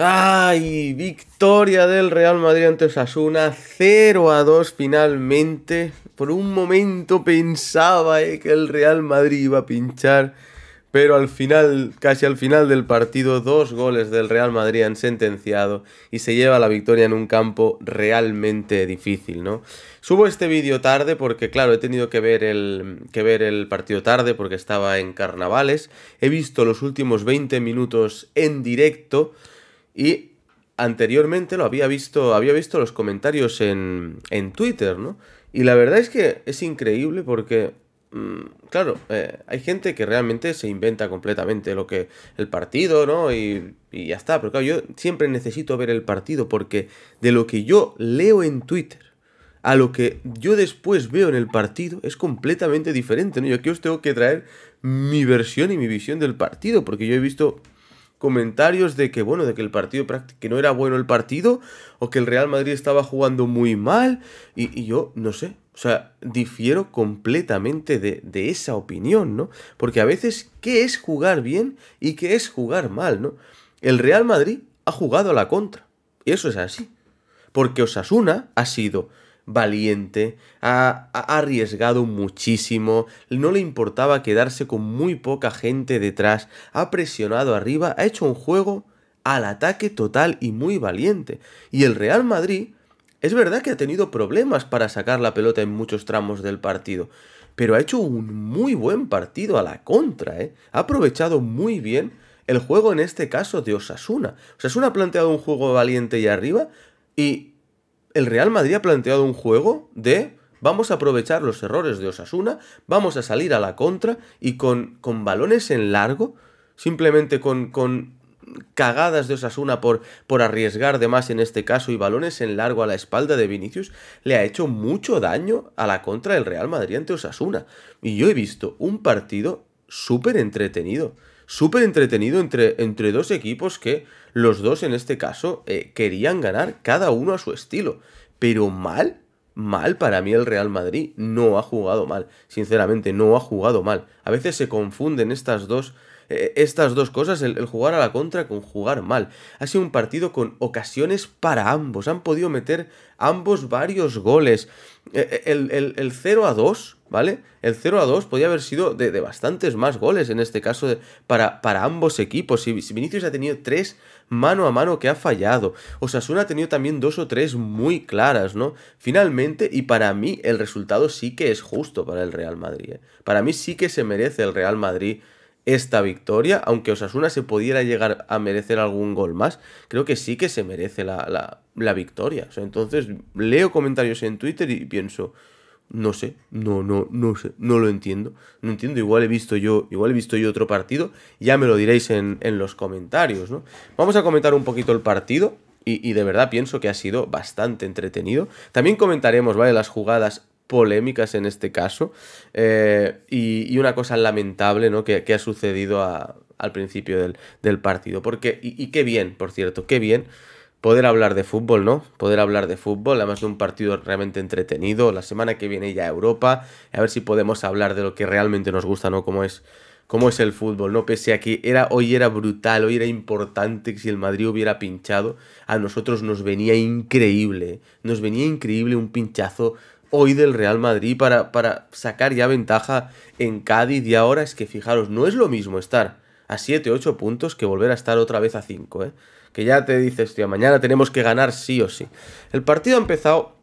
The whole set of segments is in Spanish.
Ay, victoria del Real Madrid ante Osasuna, 0 a 2 finalmente. Por un momento pensaba eh, que el Real Madrid iba a pinchar, pero al final, casi al final del partido, dos goles del Real Madrid han sentenciado y se lleva la victoria en un campo realmente difícil, ¿no? Subo este vídeo tarde porque, claro, he tenido que ver, el, que ver el partido tarde porque estaba en carnavales. He visto los últimos 20 minutos en directo. Y anteriormente lo había visto, había visto los comentarios en, en Twitter, ¿no? Y la verdad es que es increíble porque mm, claro, eh, hay gente que realmente se inventa completamente lo que el partido, ¿no? Y, y, ya está, pero claro, yo siempre necesito ver el partido porque de lo que yo leo en Twitter a lo que yo después veo en el partido es completamente diferente, ¿no? Yo aquí os tengo que traer mi versión y mi visión del partido porque yo he visto comentarios de que bueno, de que el partido que no era bueno el partido o que el Real Madrid estaba jugando muy mal y, yo no sé, o sea, difiero completamente de, de, esa opinión, ¿no? Porque a veces, ¿qué es jugar bien y qué es jugar mal, ¿no? El Real Madrid ha jugado a la contra. Y eso es así. Porque Osasuna ha sido valiente, ha, arriesgado muchísimo, no le importaba quedarse con muy poca gente detrás, ha presionado arriba, ha hecho un juego al ataque total y muy valiente. Y el Real Madrid es verdad que ha tenido problemas para sacar la pelota en muchos tramos del partido, pero ha hecho un muy buen partido a la contra, ¿eh? ha aprovechado muy bien el juego en este caso de Osasuna. Osasuna ha planteado un juego valiente y arriba y el Real Madrid ha planteado un juego de vamos a aprovechar los errores de Osasuna, vamos a salir a la contra y con, con balones en largo, simplemente con, con cagadas de Osasuna por, por arriesgar de más en este caso y balones en largo a la espalda de Vinicius, le ha hecho mucho daño a la contra del Real Madrid ante Osasuna. Y yo he visto un partido súper entretenido súper entretenido entre, entre dos equipos que los dos en este caso eh, querían ganar cada uno a su estilo. Pero mal, mal para mí el Real Madrid no ha jugado mal. Sinceramente, no ha jugado mal. A veces se confunden estas dos eh, estas dos cosas, el, jugar a la contra con jugar mal. Ha sido un partido con ocasiones para ambos, han podido meter ambos varios goles. Eh, el, el 0 a 2 ¿vale? El 0 a 2 podía haber sido de, bastantes más goles en este caso para, para, ambos equipos. Si, Vinicius ha tenido tres mano a mano que ha fallado, Osasuna ha tenido también dos o tres muy claras, ¿no? Finalmente, y para mí el resultado sí que es justo para el Real Madrid. ¿eh? Para mí sí que se merece el Real Madrid esta victoria, aunque Osasuna se pudiera llegar a merecer algún gol más, creo que sí que se merece la, victoria. entonces leo comentarios en Twitter y pienso, no sé, no, no, no sé, no lo entiendo. No entiendo, igual he visto yo, igual he visto yo otro partido, ya me lo diréis en, en los comentarios, ¿no? Vamos a comentar un poquito el partido. Y, de verdad pienso que ha sido bastante entretenido. También comentaremos, ¿vale? Las jugadas polémicas en este caso. Eh, y, una cosa lamentable, ¿no? Que, ha sucedido al principio del, partido. Porque, y, y qué bien, por cierto, qué bien poder hablar de fútbol, ¿no? Poder hablar de fútbol, además de un partido realmente entretenido. La semana que viene ya Europa, a ver si podemos hablar de lo que realmente nos gusta, ¿no? Cómo es, cómo es el fútbol, ¿no? Pese a que era, hoy era brutal, hoy era importante si el Madrid hubiera pinchado, a nosotros nos venía increíble, ¿eh? nos venía increíble un pinchazo hoy del Real Madrid para, para sacar ya ventaja en Cádiz y ahora es que fijaros, no es lo mismo estar a 7, 8 puntos que volver a estar otra vez a 5, ¿eh? que ya te dices, tío, mañana tenemos que ganar sí o sí. El partido ha empezado,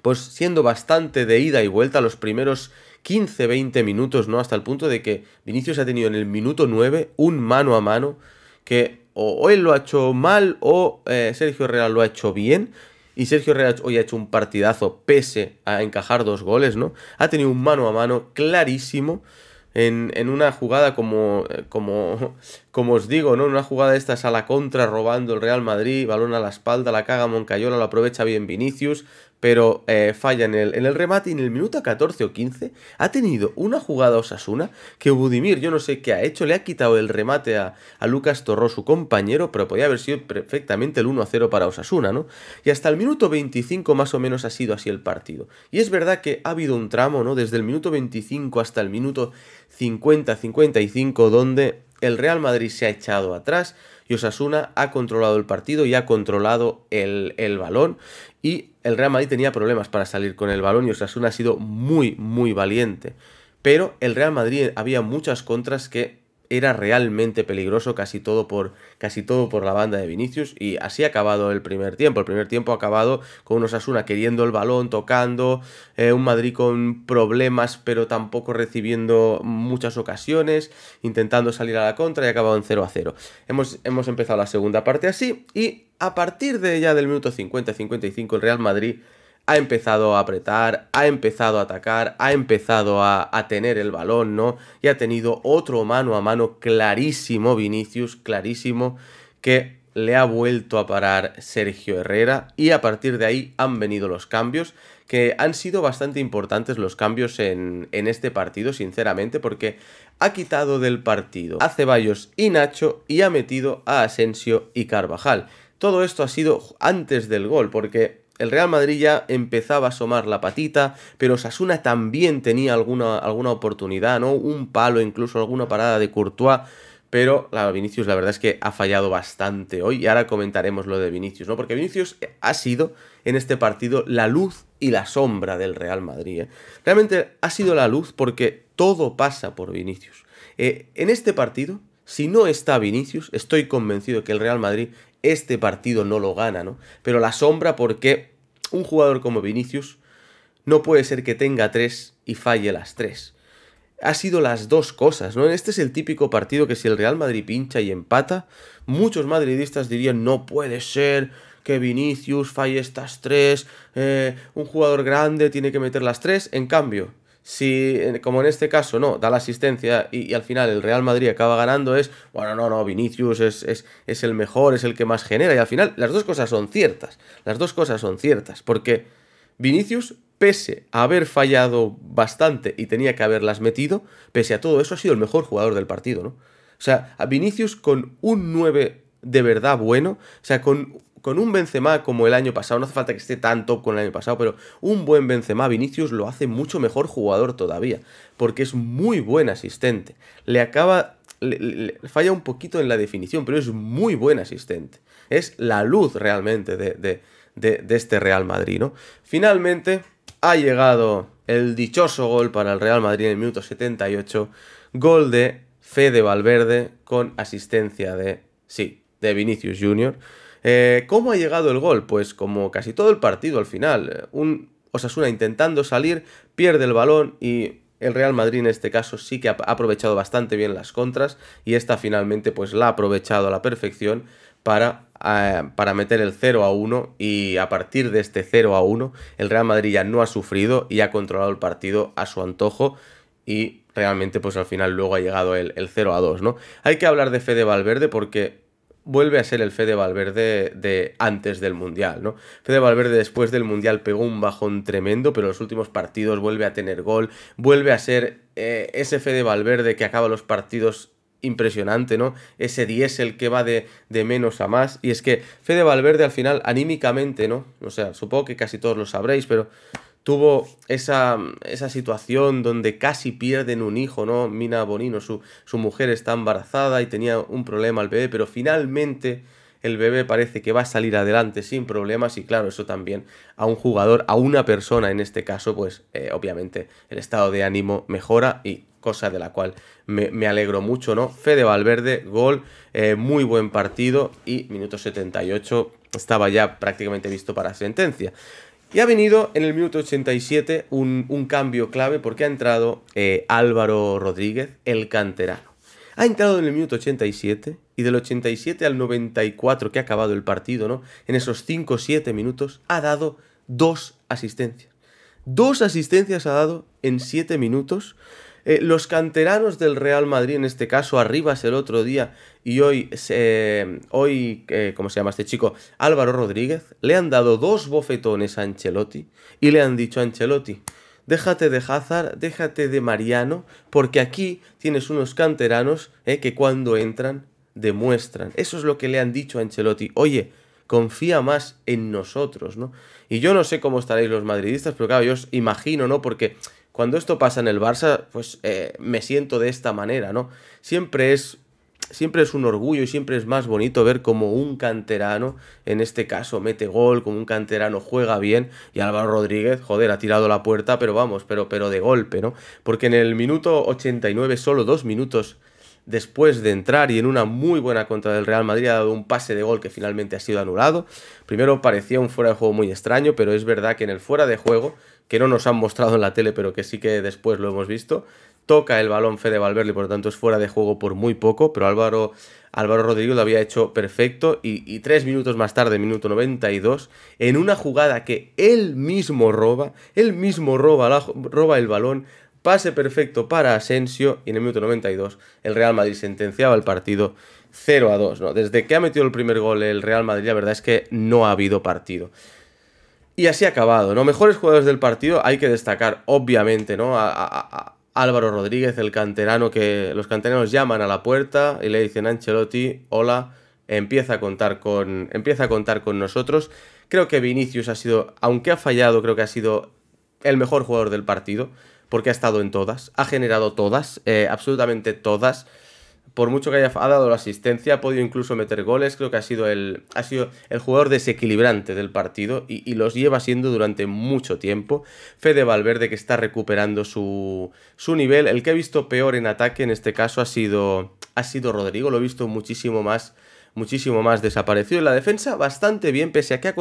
pues siendo bastante de ida y vuelta los primeros 15, 20 minutos, ¿no? Hasta el punto de que Vinicius ha tenido en el minuto 9 un mano a mano que o, él lo ha hecho mal o eh, Sergio Real lo ha hecho bien. Y Sergio Real hoy ha hecho un partidazo pese a encajar dos goles, ¿no? Ha tenido un mano a mano clarísimo en, una jugada como, como, como os digo, ¿no? En una jugada de estas a la contra, robando el Real Madrid, balón a la espalda, la caga Moncayola, lo aprovecha bien Vinicius, pero eh, falla en el, remate y en el minuto 14 o 15 ha tenido una jugada Osasuna que Budimir, yo no sé qué ha hecho, le ha quitado el remate a, a Lucas Torró, su compañero, pero podía haber sido perfectamente el 1-0 para Osasuna, ¿no? Y hasta el minuto 25 más o menos ha sido así el partido. Y es verdad que ha habido un tramo, ¿no? Desde el minuto 25 hasta el minuto 50-55 donde el Real Madrid se ha echado atrás, y Osasuna ha controlado el partido y ha controlado el, el balón y el Real Madrid tenía problemas para salir con el balón y Osasuna ha sido muy, muy valiente. Pero el Real Madrid había muchas contras que era realmente peligroso casi todo por casi todo por la banda de Vinicius y así ha acabado el primer tiempo. El primer tiempo ha acabado con unos Asuna queriendo el balón, tocando, eh, un Madrid con problemas pero tampoco recibiendo muchas ocasiones, intentando salir a la contra y ha acabado en 0 a 0. Hemos, hemos empezado la segunda parte así y a partir de ya del minuto 50-55 el Real Madrid ha empezado a apretar, ha empezado a atacar, ha empezado a, tener el balón, ¿no? Y ha tenido otro mano a mano clarísimo, Vinicius, clarísimo, que le ha vuelto a parar Sergio Herrera y a partir de ahí han venido los cambios, que han sido bastante importantes los cambios en, en este partido, sinceramente, porque ha quitado del partido a Ceballos y Nacho y ha metido a Asensio y Carvajal. Todo esto ha sido antes del gol, porque el Real Madrid ya empezaba a asomar la patita, pero Sasuna también tenía alguna, alguna oportunidad, ¿no? Un palo, incluso alguna parada de Courtois. Pero la Vinicius, la verdad es que ha fallado bastante hoy. Y ahora comentaremos lo de Vinicius, ¿no? Porque Vinicius ha sido en este partido la luz y la sombra del Real Madrid. ¿eh? Realmente ha sido la luz porque todo pasa por Vinicius. Eh, en este partido, si no está Vinicius, estoy convencido que el Real Madrid este partido no lo gana, ¿no? Pero la sombra porque un jugador como Vinicius no puede ser que tenga tres y falle las tres. Ha sido las dos cosas, ¿no? Este es el típico partido que si el Real Madrid pincha y empata, muchos madridistas dirían, no puede ser que Vinicius falle estas tres, eh, un jugador grande tiene que meter las tres. En cambio, si, como en este caso, no, da la asistencia y, al final el Real Madrid acaba ganando, es, bueno, no, no, Vinicius es, el mejor, es el que más genera. Y al final las dos cosas son ciertas, las dos cosas son ciertas, porque Vinicius pese a haber fallado bastante y tenía que haberlas metido, pese a todo eso ha sido el mejor jugador del partido, ¿no? O sea, a Vinicius con un 9 de verdad bueno, o sea, con con un Benzema como el año pasado, no hace falta que esté tan top con el año pasado, pero un buen Benzema, Vinicius lo hace mucho mejor jugador todavía, porque es muy buen asistente. Le acaba, falla un poquito en la definición, pero es muy buen asistente. Es la luz realmente de, este Real Madrid, ¿no? Finalmente ha llegado el dichoso gol para el Real Madrid en el minuto 78, gol de Fede Valverde con asistencia de, sí, de Vinicius Jr., eh, ¿Cómo ha llegado el gol? Pues como casi todo el partido al final. Eh, un Osasuna intentando salir, pierde el balón y el Real Madrid en este caso sí que ha aprovechado bastante bien las contras y esta finalmente pues la ha aprovechado a la perfección para, eh, para meter el 0 a 1 y a partir de este 0 a 1 el Real Madrid ya no ha sufrido y ha controlado el partido a su antojo y realmente pues al final luego ha llegado el, 0 a 2, ¿no? Hay que hablar de Fede Valverde porque vuelve a ser el Fede Valverde de antes del Mundial, ¿no? Fede Valverde después del Mundial pegó un bajón tremendo, pero los últimos partidos vuelve a tener gol, vuelve a ser eh, ese Fede Valverde que acaba los partidos impresionante, ¿no? Ese diésel que va de, de, menos a más. Y es que Fede Valverde al final, anímicamente, ¿no? O sea, supongo que casi todos lo sabréis, pero tuvo esa, situación donde casi pierden un hijo, ¿no? Mina Bonino, su, su mujer está embarazada y tenía un problema al bebé, pero finalmente el bebé parece que va a salir adelante sin problemas y claro, eso también a un jugador, a una persona en este caso, pues eh, obviamente el estado de ánimo mejora y cosa de la cual me, alegro mucho, ¿no? Fede Valverde, gol, eh, muy buen partido y minuto 78 estaba ya prácticamente visto para sentencia. Y ha venido en el minuto 87 un, cambio clave porque ha entrado eh, Álvaro Rodríguez, el canterano. Ha entrado en el minuto 87 y del 87 al 94 que ha acabado el partido, ¿no? En esos 5-7 minutos ha dado dos asistencias. Dos asistencias ha dado en 7 minutos eh, los canteranos del Real Madrid, en este caso, Arribas el otro día y hoy, hoy eh, ¿cómo se llama este chico? Álvaro Rodríguez, le han dado dos bofetones a Ancelotti y le han dicho a Ancelotti, déjate de Hazard, déjate de Mariano, porque aquí tienes unos canteranos eh, que cuando entran demuestran. Eso es lo que le han dicho a Ancelotti. Oye, confía más en nosotros, ¿no? Y yo no sé cómo estaréis los madridistas, pero claro, yo os imagino, ¿no? Porque cuando esto pasa en el Barça, pues eh, me siento de esta manera, ¿no? Siempre es, siempre es un orgullo y siempre es más bonito ver como un canterano, en este caso mete gol, como un canterano juega bien y Álvaro Rodríguez, joder, ha tirado la puerta, pero vamos, pero, pero de golpe, ¿no? Porque en el minuto 89, solo dos minutos después de entrar y en una muy buena contra del Real Madrid ha dado un pase de gol que finalmente ha sido anulado. Primero parecía un fuera de juego muy extraño, pero es verdad que en el fuera de juego que no nos han mostrado en la tele, pero que sí que después lo hemos visto. Toca el balón Fede Valverde, por lo tanto es fuera de juego por muy poco, pero Álvaro, Álvaro Rodríguez lo había hecho perfecto y, tres minutos más tarde, minuto 92, en una jugada que él mismo roba, él mismo roba, roba el balón, pase perfecto para Asensio y en el minuto 92 el Real Madrid sentenciaba el partido 0 a 2. ¿no? Desde que ha metido el primer gol el Real Madrid, la verdad es que no ha habido partido. Y así ha acabado, ¿no? Mejores jugadores del partido hay que destacar, obviamente, ¿no? Álvaro Rodríguez, el canterano que los canteranos llaman a la puerta y le dicen Ancelotti, hola, empieza a contar con, empieza a contar con nosotros. Creo que Vinicius ha sido, aunque ha fallado, creo que ha sido el mejor jugador del partido, porque ha estado en todas, ha generado todas, eh, absolutamente todas por mucho que haya dado la asistencia, ha podido incluso meter goles, creo que ha sido el, ha sido el jugador desequilibrante del partido y, los lleva siendo durante mucho tiempo. Fede Valverde que está recuperando su, su nivel, el que he visto peor en ataque en este caso ha sido, ha sido Rodrigo, lo he visto muchísimo más muchísimo más desaparecido en la defensa, bastante bien, pese a que ha,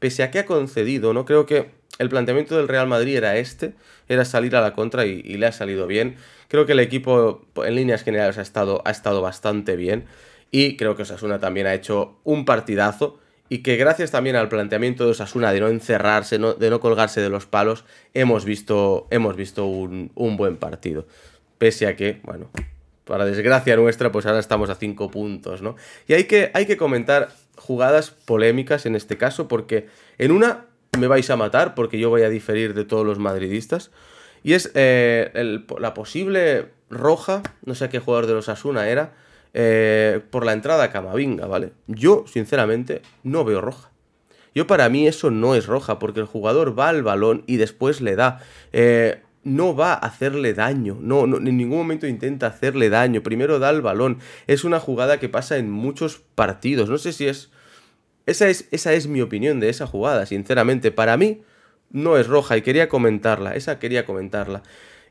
pese a que ha concedido, ¿no? Creo que el planteamiento del Real Madrid era este, era salir a la contra y, le ha salido bien. Creo que el equipo en líneas generales ha estado, ha estado bastante bien y creo que Osasuna también ha hecho un partidazo y que gracias también al planteamiento de Osasuna de no encerrarse, de no colgarse de los palos, hemos visto, hemos visto un, buen partido. Pese a que, bueno, para desgracia nuestra, pues ahora estamos a 5 puntos, ¿no? Y hay que, hay que comentar jugadas polémicas en este caso porque en una me vais a matar porque yo voy a diferir de todos los madridistas. Y es eh, la posible roja, no sé qué jugador de los Asuna era, eh, por la entrada a Camavinga, ¿vale? Yo, sinceramente, no veo roja. Yo para mí eso no es roja, porque el jugador va al balón y después le da. Eh, no va a hacerle daño, no, en ningún momento intenta hacerle daño, primero da el balón, es una jugada que pasa en muchos partidos, no sé si es esa es, esa es mi opinión de esa jugada, sinceramente. Para mí no es roja y quería comentarla, esa quería comentarla.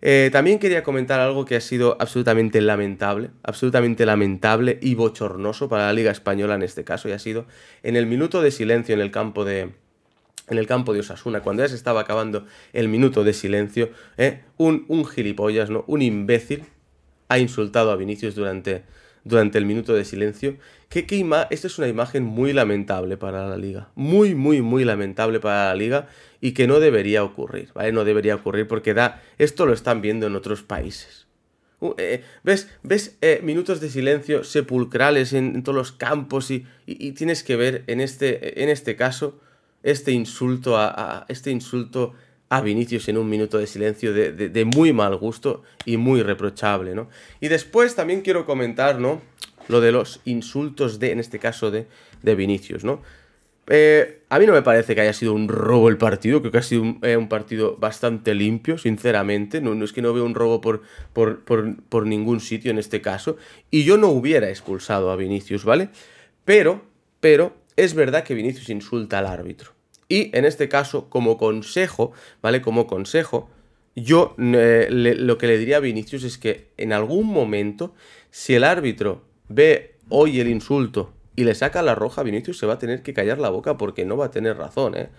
Eh, también quería comentar algo que ha sido absolutamente lamentable, absolutamente lamentable y bochornoso para la Liga Española en este caso, y ha sido en el minuto de silencio en el campo de, en el campo de Osasuna, cuando ya se estaba acabando el minuto de silencio, eh, un, un, gilipollas, ¿no? Un imbécil ha insultado a Vinicius durante, durante el minuto de silencio. Que, queima esto es una imagen muy lamentable para la liga. Muy, muy, muy lamentable para la liga y que no debería ocurrir, ¿vale? No debería ocurrir porque da, esto lo están viendo en otros países. Uh, eh, ¿Ves? ¿Ves eh, minutos de silencio sepulcrales en, todos los campos y, tienes que ver en este, en este caso este insulto a, a este insulto a Vinicius en un minuto de silencio de, muy mal gusto y muy reprochable, ¿no? Y después también quiero comentar, ¿no? Lo de los insultos de, en este caso, de, Vinicius, ¿no? Eh, a mí no me parece que haya sido un robo el partido, creo que ha sido un, eh, partido bastante limpio, sinceramente. No, no, es que no veo un robo por, por, por ningún sitio en este caso. Y yo no hubiera expulsado a Vinicius, ¿vale? Pero, pero, es verdad que Vinicius insulta al árbitro. Y en este caso, como consejo, ¿vale? Como consejo, yo eh, lo que le diría a Vinicius es que en algún momento, si el árbitro ve hoy el insulto y le saca la roja, Vinicius se va a tener que callar la boca porque no va a tener razón, ¿eh?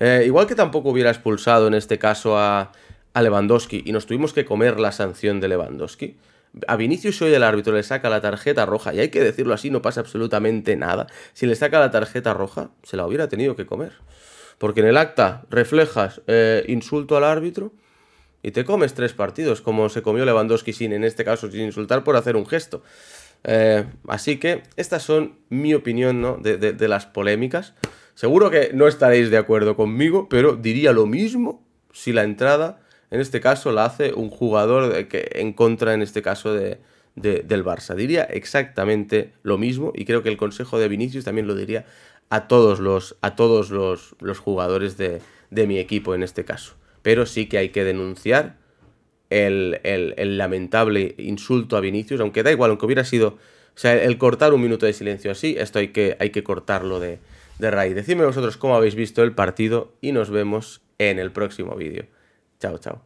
eh igual que tampoco hubiera expulsado en este caso a, a Lewandowski y nos tuvimos que comer la sanción de Lewandowski. A Vinicius hoy el árbitro le saca la tarjeta roja, y hay que decirlo así, no pasa absolutamente nada. Si le saca la tarjeta roja, se la hubiera tenido que comer. Porque en el acta reflejas eh, insulto al árbitro y te comes tres partidos, como se comió Lewandowski sin, en este caso, sin insultar por hacer un gesto. Eh, así que estas son mi opinión ¿no? de, las polémicas. Seguro que no estaréis de acuerdo conmigo, pero diría lo mismo si la entrada, en este caso, la hace un jugador que, en contra, en este caso, del Barça. Diría exactamente lo mismo y creo que el consejo de Vinicius también lo diría a todos los, a todos los, jugadores de, mi equipo en este caso. Pero sí que hay que denunciar el, lamentable insulto a Vinicius, aunque da igual, aunque hubiera sido... O sea, el cortar un minuto de silencio así, esto hay que, hay que cortarlo de, de raíz. Decidme vosotros cómo habéis visto el partido y nos vemos en el próximo vídeo. Chao, chao.